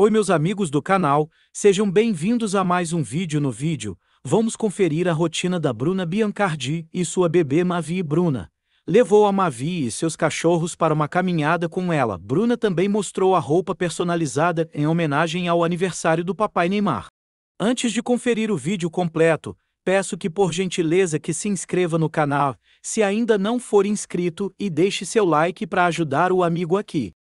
Oi meus amigos do canal, sejam bem-vindos a mais um vídeo no vídeo. Vamos conferir a rotina da Bruna Biancardi e sua bebê Mavi e Bruna. Levou a Mavi e seus cachorros para uma caminhada com ela. Bruna também mostrou a roupa personalizada em homenagem ao aniversário do papai Neymar. Antes de conferir o vídeo completo, peço que por gentileza que se inscreva no canal, se ainda não for inscrito e deixe seu like para ajudar o amigo aqui.